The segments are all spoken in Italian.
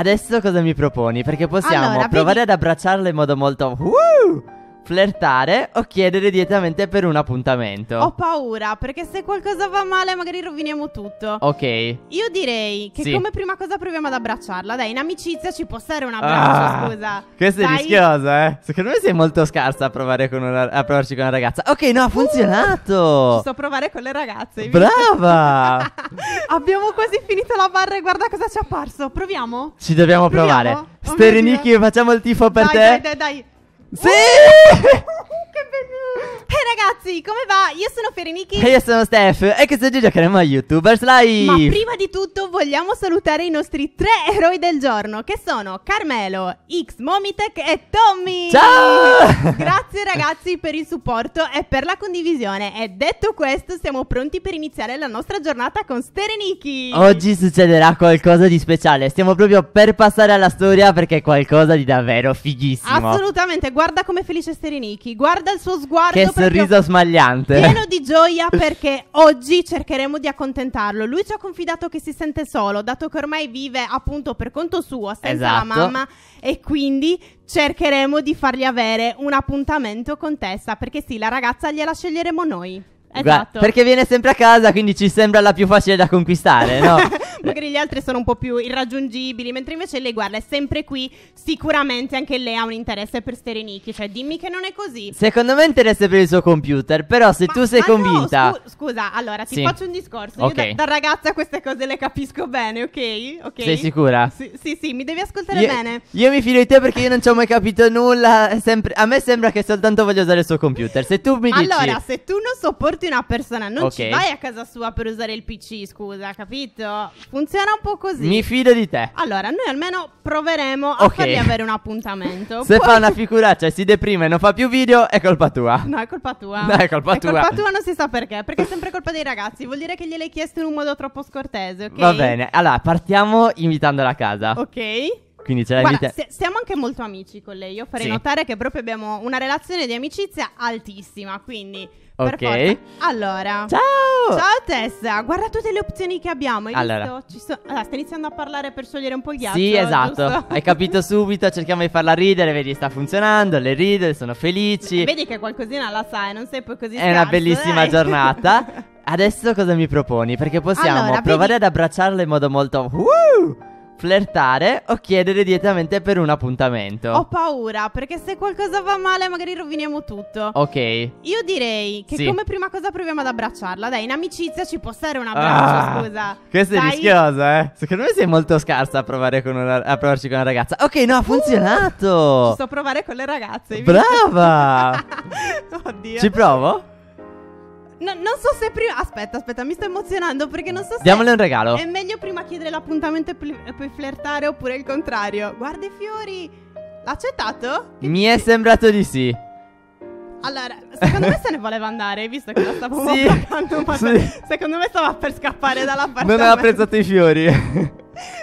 Adesso cosa mi proponi? Perché possiamo allora, provare vedi... ad abbracciarlo in modo molto... Uh! flirtare o chiedere direttamente per un appuntamento. Ho paura, perché se qualcosa va male magari roviniamo tutto. Ok. Io direi che sì. come prima cosa proviamo ad abbracciarla. Dai, in amicizia ci può stare un abbraccio, ah, scusa. Questa Dai. è rischiosa, eh. Secondo me sei molto scarsa a, provare con una, a provarci con una ragazza. Ok, no, ha uh, funzionato. Uh, ci a provare con le ragazze. Brava. Abbiamo quasi finito la barra e guarda cosa ci è apparso. Proviamo? Ci dobbiamo proviamo? provare. Oh Stereniki, facciamo il tifo per dai, te. Dai, dai, dai. Sim! Hey eh, ragazzi, come va? Io sono Ferenichi E io sono Steph E che oggi giocheremo a YouTubers Live Ma prima di tutto vogliamo salutare i nostri tre eroi del giorno Che sono Carmelo, X Momitech e Tommy Ciao! Grazie ragazzi per il supporto e per la condivisione E detto questo siamo pronti per iniziare la nostra giornata con Stereniki Oggi succederà qualcosa di speciale Stiamo proprio per passare alla storia perché è qualcosa di davvero fighissimo Assolutamente, guarda come felice Stereniki Guarda il suo sguardo che proprio sorriso smagliante. Pieno di gioia perché oggi cercheremo di accontentarlo. Lui ci ha confidato che si sente solo, dato che ormai vive appunto per conto suo, senza esatto. la mamma e quindi cercheremo di fargli avere un appuntamento con Tessa, perché sì, la ragazza gliela sceglieremo noi. Esatto. Beh, perché viene sempre a casa, quindi ci sembra la più facile da conquistare, no? magari gli altri sono un po' più irraggiungibili, mentre invece lei guarda è sempre qui, sicuramente anche lei ha un interesse per Sterenicchi, cioè dimmi che non è così. Secondo me interesse per il suo computer, però se ma, tu sei convinta... No, scu- scusa, allora ti sì. faccio un discorso, okay. io da, da, ragazza queste cose le capisco bene, ok? okay? Sei sicura? Sì, sì, sì, mi devi ascoltare io, bene. Io mi fido di te perché io non ci ho mai capito nulla, sempre, a me sembra che soltanto voglia usare il suo computer, se tu mi dici... Allora, se tu non sopporti una persona, non okay. ci vai a casa sua per usare il PC, scusa, capito? Funziona un po' così. Mi fido di te. Allora, noi almeno proveremo a okay. fargli avere un appuntamento. Se Poi... fa una figuraccia cioè, e si deprime e non fa più video, è colpa tua. No, è colpa tua. No, è colpa è tua. È colpa tua, non si sa perché. Perché è sempre colpa dei ragazzi. Vuol dire che gliel'hai chiesto in un modo troppo scortese, ok? Va bene. Allora, partiamo invitandola a casa. Ok. Quindi ce l'hai Guarda, invita- se, siamo anche molto amici con lei. Io farei sì. notare che proprio abbiamo una relazione di amicizia altissima. Quindi, ok. Allora, ciao. Ciao Tessa, guarda tutte le opzioni che abbiamo. Hai allora. So... allora sta iniziando a parlare per sciogliere un po' il ghiaccio. Sì, eh, esatto. Giusto? Hai capito subito. Cerchiamo di farla ridere. Vedi, sta funzionando. Le ride, sono felici. Eh, vedi che qualcosina la sai, eh, non sei poi così. È scarso, una bellissima dai. giornata. Adesso cosa mi proponi? Perché possiamo allora, provare vedi... ad abbracciarla in modo molto. Uh! flirtare o chiedere direttamente per un appuntamento. Ho paura perché se qualcosa va male magari roviniamo tutto. Ok. Io direi che sì. come prima cosa proviamo ad abbracciarla. Dai, in amicizia ci può stare un abbraccio, ah, scusa. Questa Dai. è rischiosa, eh. Secondo me sei molto scarsa a, provare con una, a provarci con una ragazza. Ok, no, ha uh, funzionato. Uh, ci a provare con le ragazze. Brava. Oddio. Ci provo? No, non so se prima. Aspetta, aspetta, mi sto emozionando perché non so se. Diamole un regalo. È meglio prima chiedere l'appuntamento e poi flirtare oppure il contrario. Guarda i fiori. L'ha accettato? mi è sembrato di sì. Allora, secondo me se ne voleva andare, visto che la stavo sì, placando, sì. secondo me stava per scappare dalla parte. Non aveva apprezzato i fiori.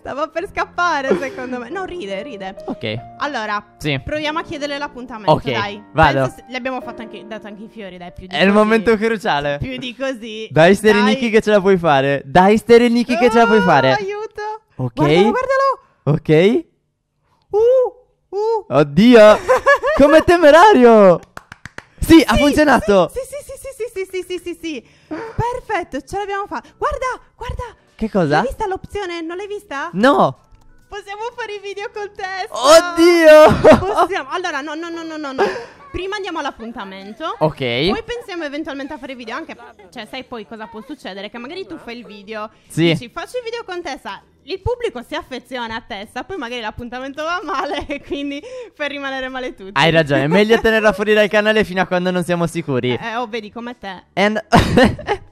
Stava per scappare, secondo me. No, ride, ride. Ok. Allora, sì. proviamo a chiedere l'appuntamento. Ok, dai. vado. se- le abbiamo fatto anche, dato anche i fiori, dai. Più di È così. il momento cruciale. Più di così. Dai, Sterenichi, che ce la puoi fare. Dai, Sterenichi, che ce la puoi oh, fare. Aiuto. Ok. Guardalo, guardalo. Ok. Uh, uh. Oddio. Come temerario. Sì, ha funzionato. Sì, sì, sì, sì, sì, sì, sì, sì, sì, sì. Perfetto, ce l'abbiamo fatta. Guarda, guarda. Che cosa? Hai vista l'opzione? Non l'hai vista? No. Possiamo fare i video col testo. Oddio. Possiamo. Allora, no, no, no, no, no. no. Prima andiamo all'appuntamento. Ok. Poi pensiamo eventualmente a fare video anche. Cioè, sai poi cosa può succedere? Che magari tu fai il video. Sì. Dici, faccio il video con Tessa. Il pubblico si affeziona a Tessa. Poi magari l'appuntamento va male. E quindi fai rimanere male tutti. Hai ragione. È meglio tenerla fuori dal canale fino a quando non siamo sicuri. Eh, oh, vedi come te. And.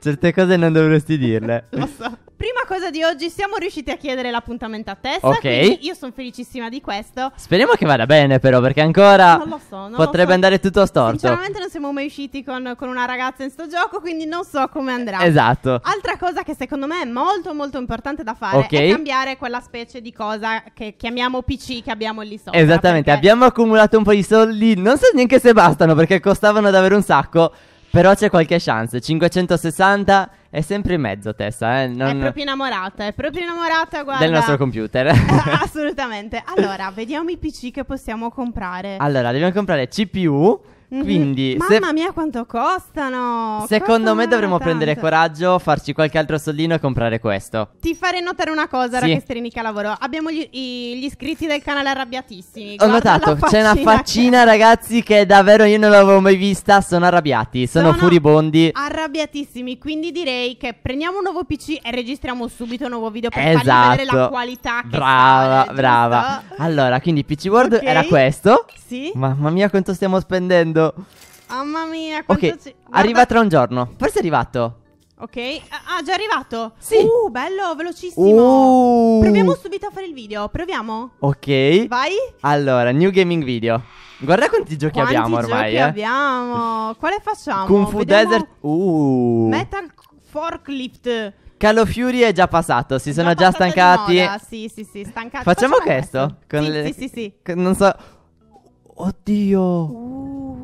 Certe cose non dovresti dirle. Lo so. Prima cosa di oggi, siamo riusciti a chiedere l'appuntamento a testa. Ok. Quindi io sono felicissima di questo. Speriamo che vada bene, però, perché ancora non lo so, non potrebbe lo so. andare tutto storto. Sinceramente, non siamo mai usciti con, con una ragazza in sto gioco, quindi non so come andrà. Esatto. Altra cosa che secondo me è molto, molto importante da fare Ok. è cambiare quella specie di cosa che chiamiamo PC che abbiamo lì sopra. Esattamente, perché- abbiamo accumulato un po' di soldi. Non so neanche se bastano, perché costavano davvero un sacco. Però c'è qualche chance. 560 è sempre in mezzo, Tessa. Eh? Non... È proprio innamorata, è proprio innamorata, guarda. Del nostro computer. Eh, assolutamente. Allora, vediamo i PC che possiamo comprare. Allora, dobbiamo comprare CPU Mhm. Quindi, se- Mamma mia quanto costano! secondo Costano me dovremmo tanto. prendere coraggio, farci qualche altro soldino e comprare questo. Ti farei notare una cosa, Sì. Rachestrinica Lavoro. Abbiamo gli, i- gli iscritti del canale arrabbiatissimi. Ho notato, c'è una faccina che- ragazzi, che davvero io non l'avevo mai vista. Sono arrabbiati, sono, Sono- furibondi. Arrabbiatissimi, quindi direi che prendiamo un nuovo PC e registriamo subito un nuovo video per fargli vedere la esatto. qualità che brava, sale, brava. Allora, quindi PC World Ok. era questo. Sì. Mamma mia, quanto stiamo spendendo! Mamma mia, quanto Ok, si... arriva tra un giorno. Forse è arrivato. Ok, ah, ah già arrivato. Sì. Uh, bello, velocissimo. Uh. Proviamo subito a fare il video. Proviamo. Ok. Vai. Allora, new gaming video. Guarda quanti giochi quanti abbiamo ormai. Quanti giochi eh. abbiamo? Quale facciamo? Kung Fu Vediamo... Desert. Uh. Metal Forklift. Callo Fury è già passato, si sono già, già stancati. Sì, sì, sì, stancati. Facciamo, Facciamo questo? questo. Sì, le... sì, sì, sì, Non so. Oddio. Uh.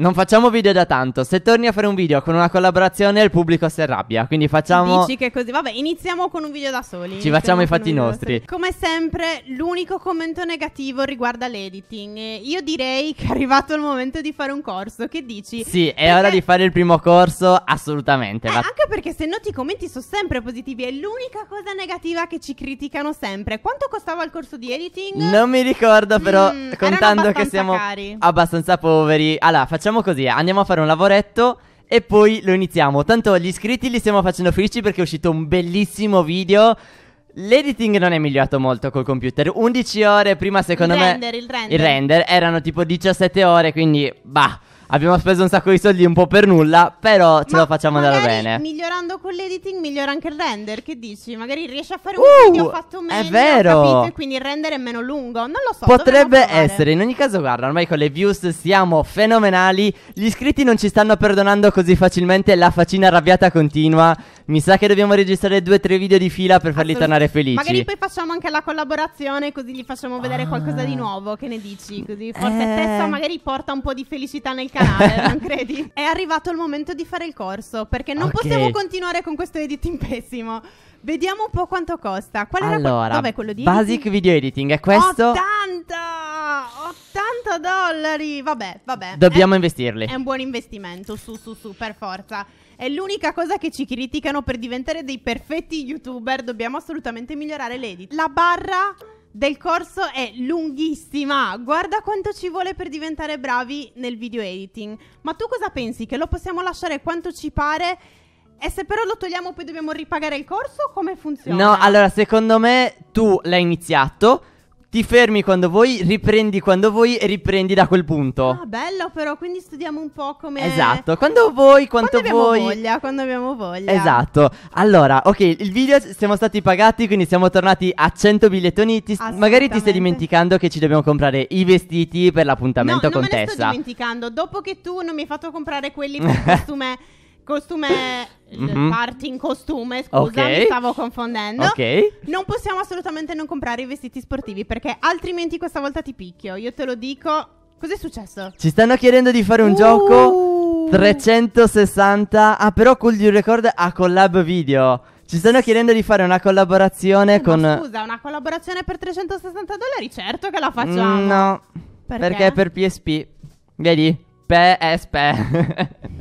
Non facciamo video da tanto. Se torni a fare un video con una collaborazione, il pubblico si arrabbia. Quindi facciamo. Dici che così. Vabbè, iniziamo con un video da soli. Ci facciamo i fatti nostri. Come sempre, l'unico commento negativo riguarda l'editing. io direi che è arrivato il momento di fare un corso. Che dici? Sì, perché... è ora di fare il primo corso. Assolutamente. Eh, va... Anche perché se no, i commenti sono sempre positivi. È l'unica cosa negativa che ci criticano sempre. Quanto costava il corso di editing? Non mi ricordo, però, mm, contando che siamo cari. abbastanza poveri. Allora, facciamo facciamo così, eh. andiamo a fare un lavoretto e poi lo iniziamo. Tanto gli iscritti li stiamo facendo felici perché è uscito un bellissimo video. L'editing non è migliorato molto col computer. 11 ore prima, secondo il me. Render, il render. Il render erano tipo 17 ore, quindi bah. Abbiamo speso un sacco di soldi un po' per nulla, però ce Ma la facciamo andare bene. Migliorando con l'editing migliora anche il render, che dici? Magari riesci a fare un uh, video fatto meglio, è vero. capito? E quindi il render è meno lungo. Non lo so. Potrebbe essere, in ogni caso, guarda, ormai con le views siamo fenomenali. Gli iscritti non ci stanno perdonando così facilmente, la faccina arrabbiata continua. Mi sa che dobbiamo registrare due o tre video di fila per farli tornare felici. Magari poi facciamo anche la collaborazione, così gli facciamo vedere ah. qualcosa di ah. nuovo. Che ne dici? Così forse eh. Tessa magari porta un po' di felicità nel canale canale, non credi? È arrivato il momento di fare il corso, perché non okay. possiamo continuare con questo editing pessimo. Vediamo un po' quanto costa. Qual allora, era qual- quello di Basic editing? Video Editing è questo 80 80 dollari. Vabbè, vabbè. Dobbiamo è, investirli. È un buon investimento, su su su, per forza. È l'unica cosa che ci criticano per diventare dei perfetti youtuber, dobbiamo assolutamente migliorare l'edit. La barra del corso è lunghissima. Guarda quanto ci vuole per diventare bravi nel video editing. Ma tu cosa pensi? Che lo possiamo lasciare quanto ci pare? E se però lo togliamo poi dobbiamo ripagare il corso? Come funziona? No, allora secondo me tu l'hai iniziato ti fermi quando vuoi, riprendi quando vuoi e riprendi da quel punto. Ah, bello però, quindi studiamo un po' come... Esatto, quando vuoi, quanto quando vuoi. Quando abbiamo voglia, quando abbiamo voglia. Esatto. Allora, ok, il video siamo stati pagati, quindi siamo tornati a 100 bigliettoni. Ti, magari ti stai dimenticando che ci dobbiamo comprare i vestiti per l'appuntamento no, con Tessa. No, non me ne sto dimenticando. Dopo che tu non mi hai fatto comprare quelli per il costume costume mm-hmm. parti in costume, scusa, okay. mi stavo confondendo. Ok. Non possiamo assolutamente non comprare i vestiti sportivi perché altrimenti questa volta ti picchio. Io te lo dico. Cos'è successo? Ci stanno chiedendo di fare un uh. gioco 360, ah però col di record a collab video. Ci stanno chiedendo di fare una collaborazione eh, Ma con Scusa, una collaborazione per 360 dollari, certo che la facciamo. Mm, no. Perché? perché è per PSP. Vedi? PSP.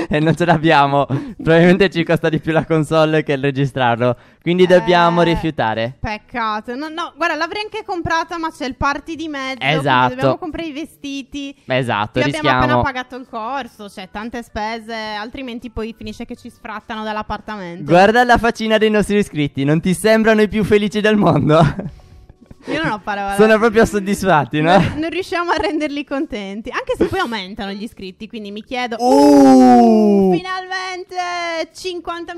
e non ce l'abbiamo. Probabilmente ci costa di più la console che il registrarlo. Quindi dobbiamo eh, rifiutare. Peccato. No, no, guarda, l'avrei anche comprata, ma c'è il party di mezzo. Esatto. Dobbiamo comprare i vestiti. Esatto, Io rischiamo. Abbiamo appena pagato il corso, cioè tante spese, altrimenti poi finisce che ci sfrattano dall'appartamento. Guarda la faccina dei nostri iscritti, non ti sembrano i più felici del mondo? Io non ho parole. Sono proprio soddisfatti, no? Non, non, riusciamo a renderli contenti. Anche se poi aumentano gli iscritti, quindi mi chiedo... Uh! uh! finalmente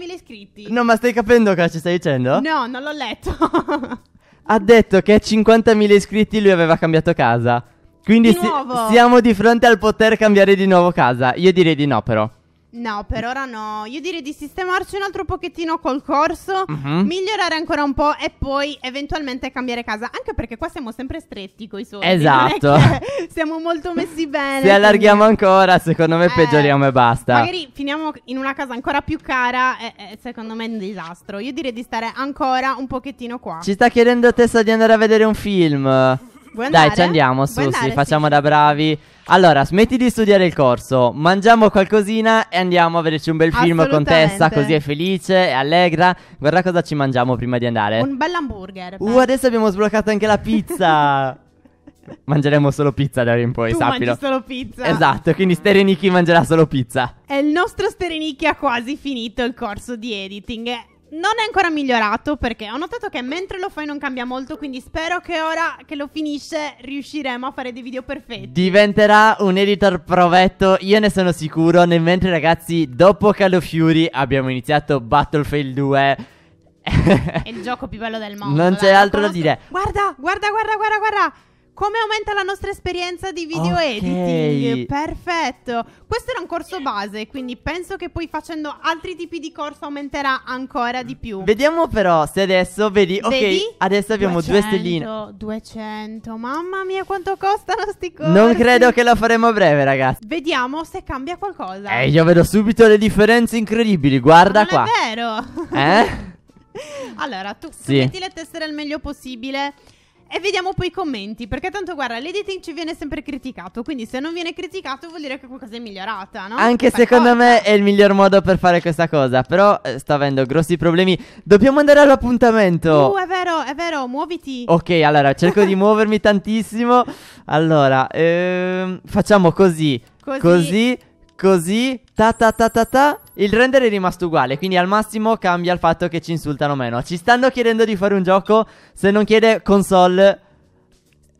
50.000 iscritti. No, ma stai capendo cosa ci stai dicendo? No, non l'ho letto. ha detto che a 50.000 iscritti lui aveva cambiato casa. Quindi di si- siamo di fronte al poter cambiare di nuovo casa. Io direi di no, però. No, per ora no. Io direi di sistemarci un altro pochettino col corso, uh-huh. migliorare ancora un po' e poi eventualmente cambiare casa. Anche perché qua siamo sempre stretti coi soldi. Esatto. siamo molto messi bene. Se allarghiamo quindi... ancora, secondo me eh, peggioriamo e basta. Magari finiamo in una casa ancora più cara e, e secondo me è un disastro. Io direi di stare ancora un pochettino qua. Ci sta chiedendo Tessa di andare a vedere un film. Buon Dai, ci andiamo, su, andare, sì, facciamo da bravi. Allora, smetti di studiare il corso, mangiamo qualcosina e andiamo a vederci un bel film con Tessa, così è felice, è allegra. Guarda cosa ci mangiamo prima di andare. Un bel hamburger. Uh, adesso abbiamo sbloccato anche la pizza. Mangeremo solo pizza da ora in poi, tu sappilo. Mangi solo pizza. Esatto, quindi Sterenicchi mangerà solo pizza. E il nostro Sterenicchi ha quasi finito il corso di editing. Non è ancora migliorato perché ho notato che mentre lo fai non cambia molto, quindi spero che ora che lo finisce riusciremo a fare dei video perfetti. Diventerà un editor provetto, io ne sono sicuro, nel mentre ragazzi, dopo Call of Fury abbiamo iniziato Battlefield 2. è il gioco più bello del mondo. Non c'è altro da dire. Guarda, guarda, guarda, guarda, guarda. Come aumenta la nostra esperienza di video okay. editing? Perfetto. Questo era un corso base, quindi penso che poi facendo altri tipi di corso aumenterà ancora di più. Vediamo però se adesso vedi, ok, adesso abbiamo 200, due stelline. 200, mamma mia quanto costano sti corsi. Non credo che la faremo a breve, ragazzi. Vediamo se cambia qualcosa. Eh, io vedo subito le differenze incredibili, guarda non qua. è vero. Eh? allora, tu, sì. metti le tessere il meglio possibile. E vediamo poi i commenti, perché tanto guarda, l'editing ci viene sempre criticato, quindi se non viene criticato vuol dire che qualcosa è migliorata, no? Anche Fai secondo me è il miglior modo per fare questa cosa, però eh, sto avendo grossi problemi. Dobbiamo andare all'appuntamento. Uh, è vero, è vero, muoviti. Ok, allora cerco di muovermi tantissimo. Allora, ehm, facciamo così. Così, così Così, ta ta ta ta ta Il render è rimasto uguale, quindi al massimo cambia il fatto che ci insultano meno Ci stanno chiedendo di fare un gioco, se non chiede console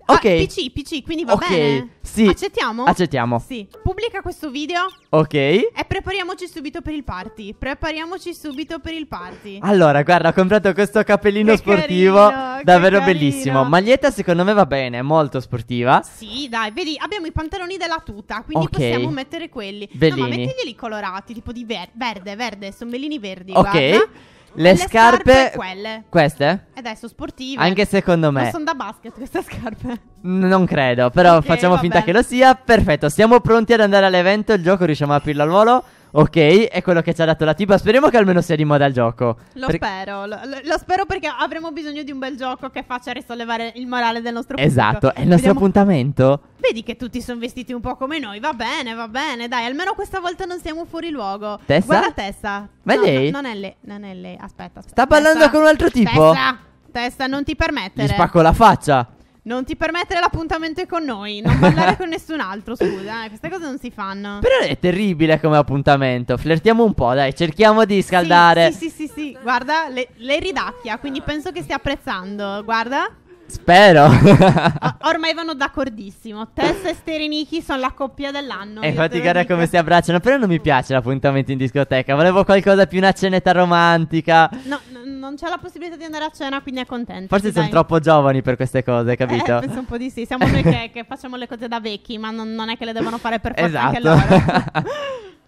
Ah, ok. Ah, PC, PC, quindi va okay. bene. Sì. Accettiamo? Accettiamo. Sì. Pubblica questo video. Ok. E prepariamoci subito per il party. Prepariamoci subito per il party. Allora, guarda, ho comprato questo cappellino che sportivo. Carino, davvero bellissimo. Maglietta, secondo me, va bene. Molto sportiva. Sì, dai, vedi, abbiamo i pantaloni della tuta. Quindi okay. possiamo mettere quelli. Bellini. No, ma mettiglieli colorati, tipo di ver- verde, verde. Sono bellini verdi. Ok. Guarda. Le, scarpe, scarpe quelle. Queste? E adesso sportive. Anche secondo me. Ma sono da basket queste scarpe. non credo, però okay, facciamo vabbè. finta che lo sia. Perfetto, siamo pronti ad andare all'evento. Il gioco riusciamo a aprirlo al volo. Ok, è quello che ci ha dato la tipa. Speriamo che almeno sia di moda il gioco. Lo per... spero, lo, lo, spero perché avremo bisogno di un bel gioco che faccia risollevare il morale del nostro pubblico. Esatto, è il nostro Vediamo... appuntamento. Vedi che tutti sono vestiti un po' come noi, va bene, va bene, dai, almeno questa volta non siamo fuori luogo. Tessa? Guarda Tessa. Ma no, lei? No, non è lei, non è lei, aspetta. aspetta. Sta parlando Tessa. con un altro tipo? Tessa, Tessa, non ti permettere. Ti spacco la faccia. Non ti permettere l'appuntamento con noi, non parlare con nessun altro, scusa, eh, queste cose non si fanno. Però è terribile come appuntamento. Flirtiamo un po', dai, cerchiamo di scaldare. Sì, sì, sì, sì, sì. guarda, le, le ridacchia, quindi penso che stia apprezzando. Guarda. Spero. O- ormai vanno d'accordissimo. Tessa e Sterenichi sono la coppia dell'anno. E fatti guardare come si abbracciano. Però non mi piace l'appuntamento in discoteca. Volevo qualcosa più una cenetta romantica. No, n- non c'è la possibilità di andare a cena, quindi è contento. Forse siamo troppo giovani per queste cose, eh, capito? Eh, penso un po' di sì. Siamo noi che, che facciamo le cose da vecchi, ma non, non, è che le devono fare per forza esatto. anche loro.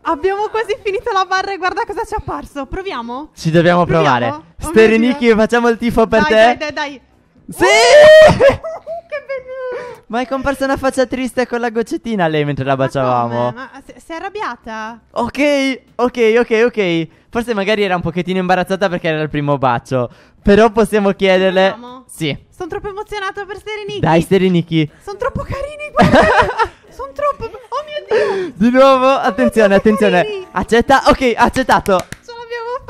Abbiamo quasi finito la barra e guarda cosa ci è apparso. Proviamo? Ci dobbiamo proviamo? provare. Oh Sterenichi, facciamo il tifo per dai, te. Dai, dai, dai. Sì! Oh, che bello! Ma è comparsa una faccia triste con la goccettina a lei mentre la baciavamo. Ma, come? Ma sei arrabbiata? Ok, ok, ok, ok. Forse magari era un pochettino imbarazzata perché era il primo bacio. Però possiamo chiederle. Sì. Sono troppo emozionata per Stereniki. Dai, Stereniki. Sono troppo carini. Sono troppo. Oh mio dio. Di nuovo, attenzione, attenzione. Carini. Accetta. Ok, accettato. Ce l'abbiamo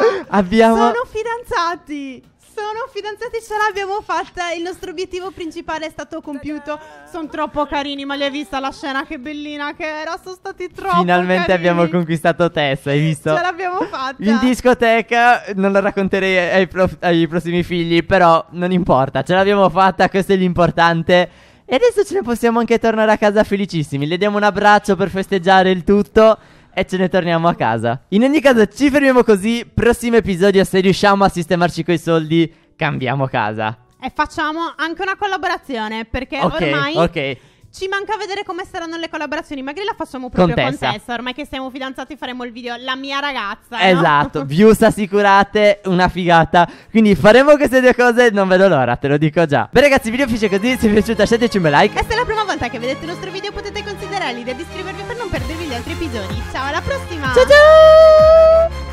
fatta. Abbiamo. Sono fidanzati sono fidanzati, ce l'abbiamo fatta. Il nostro obiettivo principale è stato compiuto. Sono troppo carini, ma li hai vista la scena? Che bellina che era. Sono stati troppo. Finalmente carini. abbiamo conquistato Tessa, hai visto? Ce l'abbiamo fatta. In discoteca non la racconterei ai, prof- ai prossimi figli, però non importa. Ce l'abbiamo fatta, questo è l'importante. E adesso ce ne possiamo anche tornare a casa felicissimi. Le diamo un abbraccio per festeggiare il tutto e ce ne torniamo a casa. In ogni caso ci fermiamo così, prossimo episodio se riusciamo a sistemarci coi soldi, cambiamo casa. E facciamo anche una collaborazione perché okay, ormai... Ok, ok. Ci manca vedere come saranno le collaborazioni. Magari la facciamo proprio Contessa. con Tessa. Ormai che siamo fidanzati, faremo il video La mia ragazza. Esatto, no? views assicurate, una figata. Quindi faremo queste due cose. Non vedo l'ora, te lo dico già. Beh, ragazzi, il video finisce così. Se vi è piaciuto, lasciateci un bel like. E se è la prima volta che vedete il nostro video, potete considerare l'idea di iscrivervi per non perdervi gli altri episodi. Ciao, alla prossima! Ciao ciao!